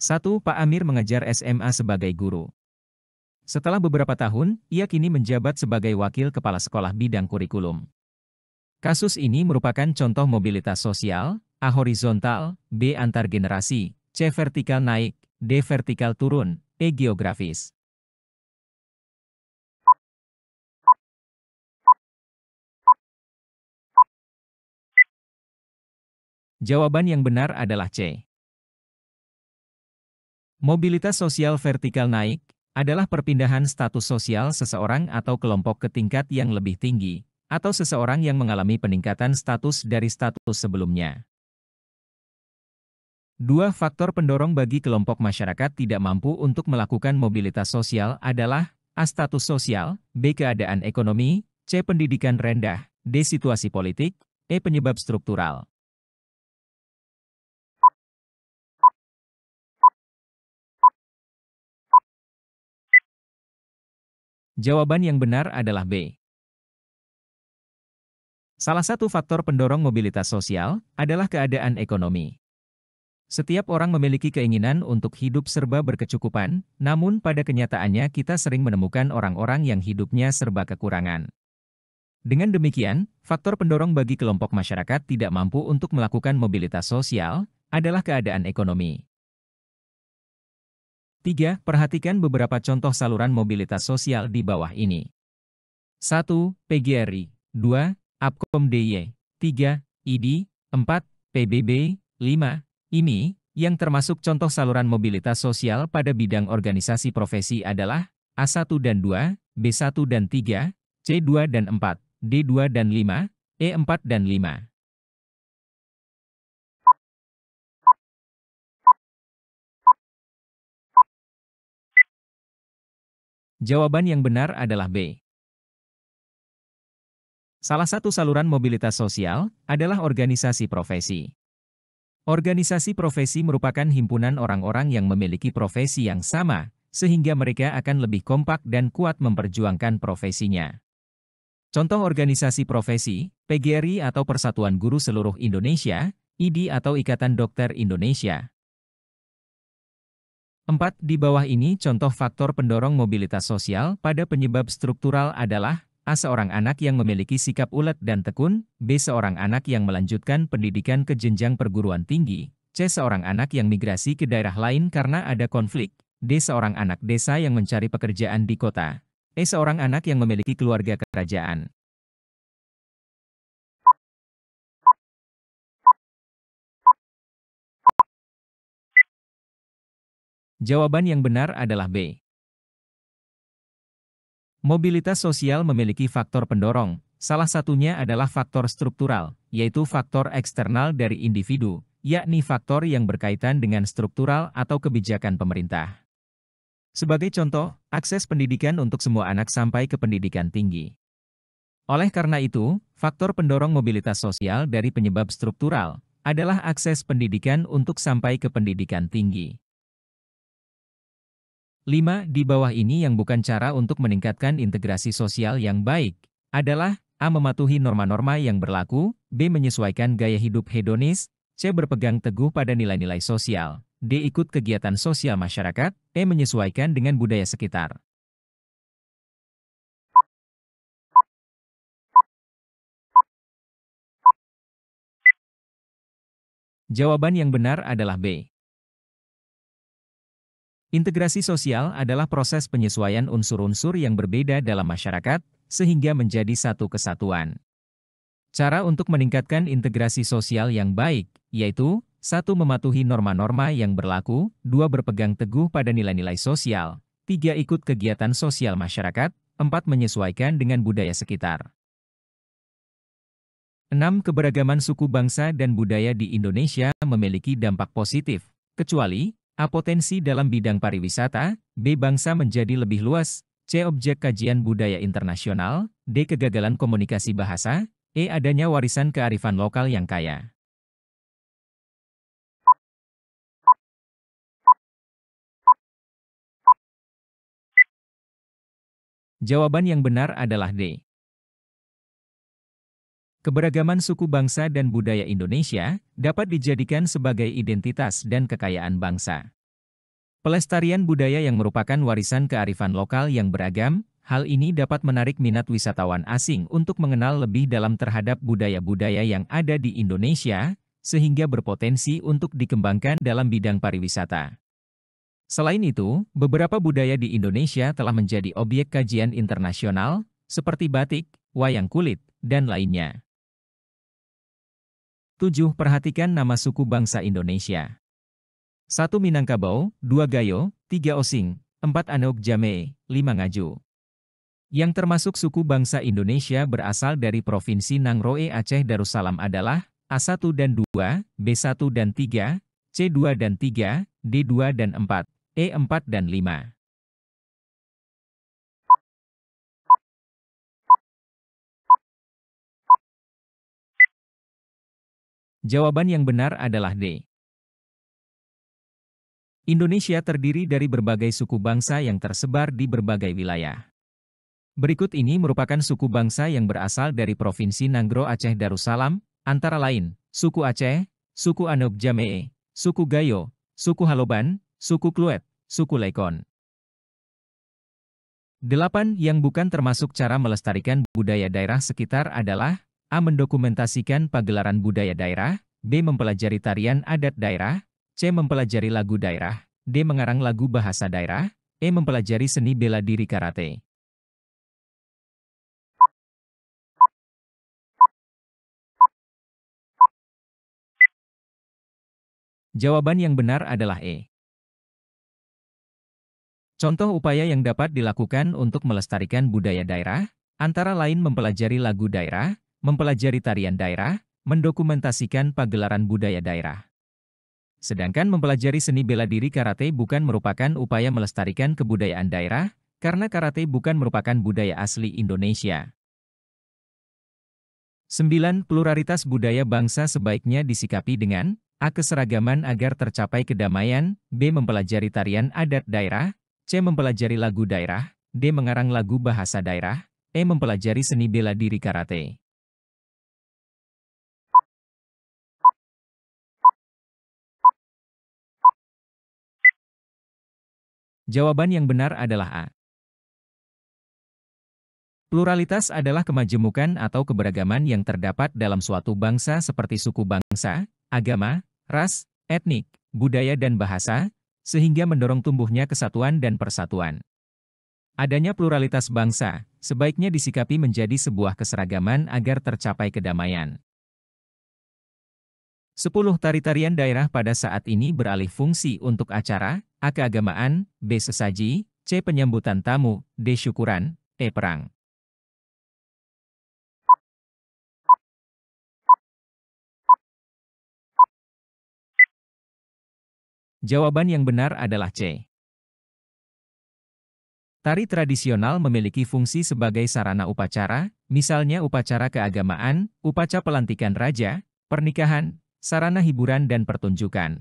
1. Pak Amir mengajar SMA sebagai guru. Setelah beberapa tahun, ia kini menjabat sebagai wakil kepala sekolah bidang kurikulum. Kasus ini merupakan contoh mobilitas sosial, A horizontal, B antar generasi, C vertikal naik, D vertikal turun, E geografis. Jawaban yang benar adalah C. Mobilitas sosial vertikal naik adalah perpindahan status sosial seseorang atau kelompok ke tingkat yang lebih tinggi, atau seseorang yang mengalami peningkatan status dari status sebelumnya. Dua faktor pendorong bagi kelompok masyarakat tidak mampu untuk melakukan mobilitas sosial adalah A. Status sosial, B. Keadaan ekonomi, C. Pendidikan rendah, D. Situasi politik, E. Penyebab struktural. Jawaban yang benar adalah B. Salah satu faktor pendorong mobilitas sosial adalah keadaan ekonomi. Setiap orang memiliki keinginan untuk hidup serba berkecukupan, namun pada kenyataannya kita sering menemukan orang-orang yang hidupnya serba kekurangan. Dengan demikian, faktor pendorong bagi kelompok masyarakat tidak mampu untuk melakukan mobilitas sosial adalah keadaan ekonomi. 3. Perhatikan beberapa contoh saluran mobilitas sosial di bawah ini. 1. PGRI 2. Apkom DIY 3. ID 4. PBB 5. IMI yang termasuk contoh saluran mobilitas sosial pada bidang organisasi profesi adalah A1 dan 2, B1 dan 3, C2 dan 4, D2 dan 5, E4 dan 5. Jawaban yang benar adalah B. Salah satu saluran mobilitas sosial adalah organisasi profesi. Organisasi profesi merupakan himpunan orang-orang yang memiliki profesi yang sama, sehingga mereka akan lebih kompak dan kuat memperjuangkan profesinya. Contoh organisasi profesi, PGRI atau Persatuan Guru Seluruh Indonesia, IDI atau Ikatan Dokter Indonesia. Empat Di bawah ini contoh faktor pendorong mobilitas sosial pada penyebab struktural adalah A. Seorang anak yang memiliki sikap ulet dan tekun, B. Seorang anak yang melanjutkan pendidikan ke jenjang perguruan tinggi, C. Seorang anak yang migrasi ke daerah lain karena ada konflik, D. Seorang anak desa yang mencari pekerjaan di kota, E. Seorang anak yang memiliki keluarga kerajaan. Jawaban yang benar adalah B. Mobilitas sosial memiliki faktor pendorong, salah satunya adalah faktor struktural, yaitu faktor eksternal dari individu, yakni faktor yang berkaitan dengan struktural atau kebijakan pemerintah. Sebagai contoh, akses pendidikan untuk semua anak sampai ke pendidikan tinggi. Oleh karena itu, faktor pendorong mobilitas sosial dari penyebab struktural adalah akses pendidikan untuk sampai ke pendidikan tinggi. 5. Di bawah ini yang bukan cara untuk meningkatkan integrasi sosial yang baik adalah A. Mematuhi norma-norma yang berlaku, B. Menyesuaikan gaya hidup hedonis, C. Berpegang teguh pada nilai-nilai sosial, D. Ikut kegiatan sosial masyarakat, E. Menyesuaikan dengan budaya sekitar. Jawaban yang benar adalah B. Integrasi sosial adalah proses penyesuaian unsur-unsur yang berbeda dalam masyarakat, sehingga menjadi satu kesatuan. Cara untuk meningkatkan integrasi sosial yang baik, yaitu satu mematuhi norma-norma yang berlaku, dua berpegang teguh pada nilai-nilai sosial, tiga ikut kegiatan sosial masyarakat, empat menyesuaikan dengan budaya sekitar. 6. Keberagaman suku bangsa dan budaya di Indonesia memiliki dampak positif, kecuali A. Potensi dalam bidang pariwisata, B. Bangsa menjadi lebih luas, C. Objek kajian budaya internasional, D. Kegagalan komunikasi bahasa, E. Adanya warisan kearifan lokal yang kaya. Jawaban yang benar adalah D. Keberagaman suku bangsa dan budaya Indonesia dapat dijadikan sebagai identitas dan kekayaan bangsa. Pelestarian budaya yang merupakan warisan kearifan lokal yang beragam, hal ini dapat menarik minat wisatawan asing untuk mengenal lebih dalam terhadap budaya-budaya yang ada di Indonesia, sehingga berpotensi untuk dikembangkan dalam bidang pariwisata. Selain itu, beberapa budaya di Indonesia telah menjadi objek kajian internasional, seperti batik, wayang kulit, dan lainnya. 7. Perhatikan nama suku bangsa Indonesia. 1. Minangkabau, 2. Gayo, 3. Osing, 4. Anok Jame, 5. Ngaju. Yang termasuk suku bangsa Indonesia berasal dari Provinsi Nangroe Aceh Darussalam adalah A1 dan 2, B1 dan 3, C2 dan 3, D2 dan 4, E4 dan 5. Jawaban yang benar adalah D. Indonesia terdiri dari berbagai suku bangsa yang tersebar di berbagai wilayah. Berikut ini merupakan suku bangsa yang berasal dari Provinsi Nanggro Aceh Darussalam, antara lain, suku Aceh, suku Anub Jamee, suku Gayo, suku Haloban, suku Kluet, suku Lekon. 8. Yang bukan termasuk cara melestarikan budaya daerah sekitar adalah A. Mendokumentasikan pagelaran budaya daerah, B. Mempelajari tarian adat daerah, C. Mempelajari lagu daerah, D. Mengarang lagu bahasa daerah, E. Mempelajari seni bela diri karate. Jawaban yang benar adalah E. Contoh upaya yang dapat dilakukan untuk melestarikan budaya daerah, antara lain mempelajari lagu daerah, mempelajari tarian daerah, mendokumentasikan pagelaran budaya daerah. Sedangkan mempelajari seni bela diri karate bukan merupakan upaya melestarikan kebudayaan daerah, karena karate bukan merupakan budaya asli Indonesia. 9. Pluralitas budaya bangsa sebaiknya disikapi dengan A. Keseragaman agar tercapai kedamaian, B. Mempelajari tarian adat daerah, C. Mempelajari lagu daerah, D. Mengarang lagu bahasa daerah, E. Mempelajari seni bela diri karate. Jawaban yang benar adalah A. Pluralitas adalah kemajemukan atau keberagaman yang terdapat dalam suatu bangsa seperti suku bangsa, agama, ras, etnik, budaya dan bahasa, sehingga mendorong tumbuhnya kesatuan dan persatuan. Adanya pluralitas bangsa, sebaiknya disikapi menjadi sebuah keseragaman agar tercapai kedamaian. 10 tari-tarian daerah pada saat ini beralih fungsi untuk acara, A. Keagamaan, B. Sesaji, C. Penyambutan tamu, D. Syukuran, E. Perang. Jawaban yang benar adalah C. Tari tradisional memiliki fungsi sebagai sarana upacara, misalnya upacara keagamaan, upacara pelantikan raja, pernikahan, sarana hiburan dan pertunjukan.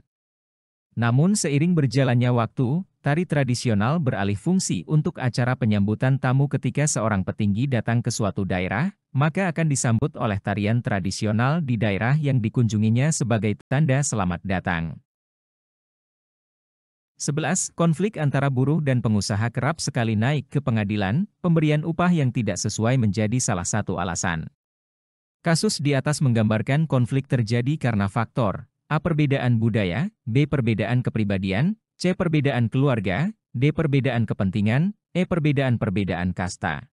Namun seiring berjalannya waktu, tari tradisional beralih fungsi untuk acara penyambutan tamu ketika seorang petinggi datang ke suatu daerah, maka akan disambut oleh tarian tradisional di daerah yang dikunjunginya sebagai tanda selamat datang. 11. Konflik antara buruh dan pengusaha kerap sekali naik ke pengadilan, pemberian upah yang tidak sesuai menjadi salah satu alasan. Kasus di atas menggambarkan konflik terjadi karena faktor A. Perbedaan budaya, B. Perbedaan kepribadian, C. Perbedaan keluarga, D. Perbedaan kepentingan, E. Perbedaan-perbedaan kasta.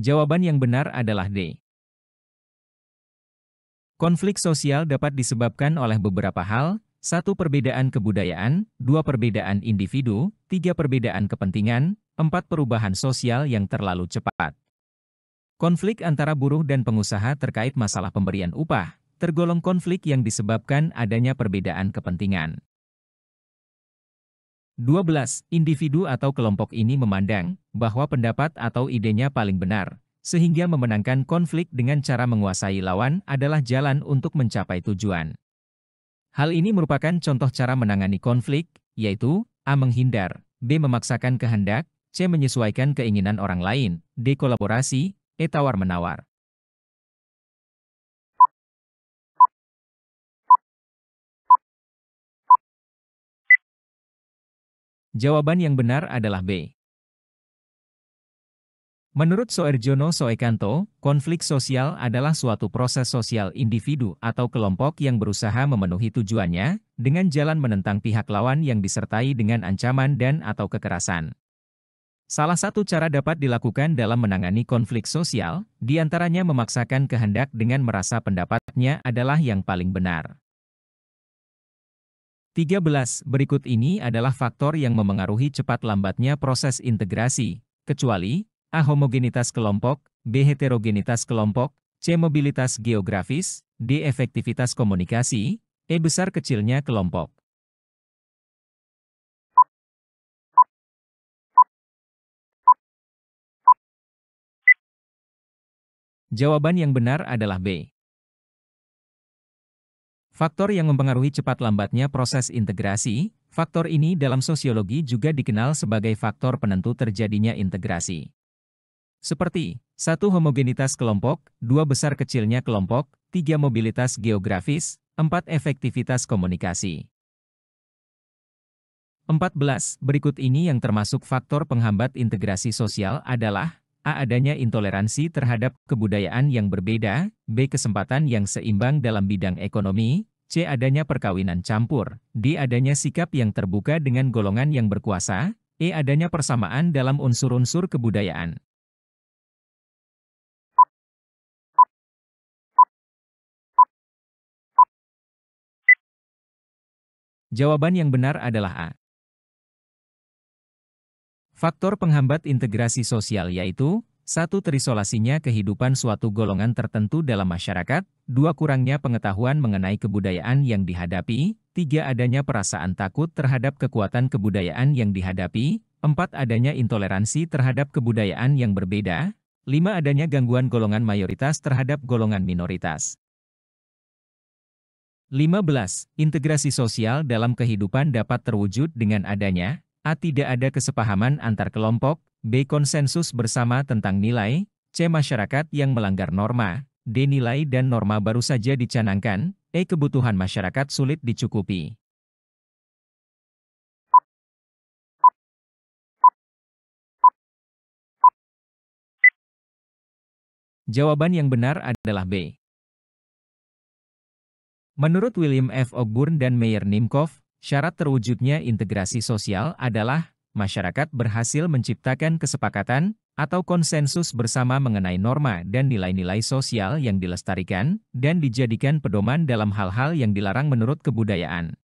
Jawaban yang benar adalah D. Konflik sosial dapat disebabkan oleh beberapa hal, satu perbedaan kebudayaan, dua perbedaan individu, tiga perbedaan kepentingan, empat perubahan sosial yang terlalu cepat. Konflik antara buruh dan pengusaha terkait masalah pemberian upah, tergolong konflik yang disebabkan adanya perbedaan kepentingan. 12. Individu atau kelompok ini memandang bahwa pendapat atau idenya paling benar, sehingga memenangkan konflik dengan cara menguasai lawan adalah jalan untuk mencapai tujuan. Hal ini merupakan contoh cara menangani konflik, yaitu A. Menghindar, B. Memaksakan kehendak, C. Menyesuaikan keinginan orang lain, D. Kolaborasi, E. Tawar-menawar. Jawaban yang benar adalah B. Menurut Soerjono Soekanto, konflik sosial adalah suatu proses sosial individu atau kelompok yang berusaha memenuhi tujuannya dengan jalan menentang pihak lawan yang disertai dengan ancaman dan atau kekerasan. Salah satu cara dapat dilakukan dalam menangani konflik sosial, diantaranya memaksakan kehendak dengan merasa pendapatnya adalah yang paling benar. 13. Berikut ini adalah faktor yang memengaruhi cepat lambatnya proses integrasi, kecuali A. Homogenitas kelompok, B. Heterogenitas kelompok, C. Mobilitas geografis, D. Efektivitas komunikasi, E. Besar kecilnya kelompok. Jawaban yang benar adalah B. Faktor yang mempengaruhi cepat lambatnya proses integrasi, faktor ini dalam sosiologi juga dikenal sebagai faktor penentu terjadinya integrasi. Seperti, satu homogenitas kelompok, dua besar kecilnya kelompok, tiga mobilitas geografis, empat efektivitas komunikasi. 14. Berikut ini yang termasuk faktor penghambat integrasi sosial adalah A. Adanya intoleransi terhadap kebudayaan yang berbeda, B. Kesempatan yang seimbang dalam bidang ekonomi, C. Adanya perkawinan campur, D. Adanya sikap yang terbuka dengan golongan yang berkuasa, E. Adanya persamaan dalam unsur-unsur kebudayaan. Jawaban yang benar adalah A. Faktor penghambat integrasi sosial yaitu, satu terisolasinya kehidupan suatu golongan tertentu dalam masyarakat, dua kurangnya pengetahuan mengenai kebudayaan yang dihadapi, tiga adanya perasaan takut terhadap kekuatan kebudayaan yang dihadapi, empat adanya intoleransi terhadap kebudayaan yang berbeda, lima adanya gangguan golongan mayoritas terhadap golongan minoritas. 15. Integrasi sosial dalam kehidupan dapat terwujud dengan adanya A. Tidak ada kesepahaman antar kelompok B. Konsensus bersama tentang nilai C. Masyarakat yang melanggar norma D. Nilai dan norma baru saja dicanangkan E. Kebutuhan masyarakat sulit dicukupi Jawaban yang benar adalah B. Menurut William F. Ogburn dan Meyer Nimkov, syarat terwujudnya integrasi sosial adalah masyarakat berhasil menciptakan kesepakatan atau konsensus bersama mengenai norma dan nilai-nilai sosial yang dilestarikan dan dijadikan pedoman dalam hal-hal yang dilarang menurut kebudayaan.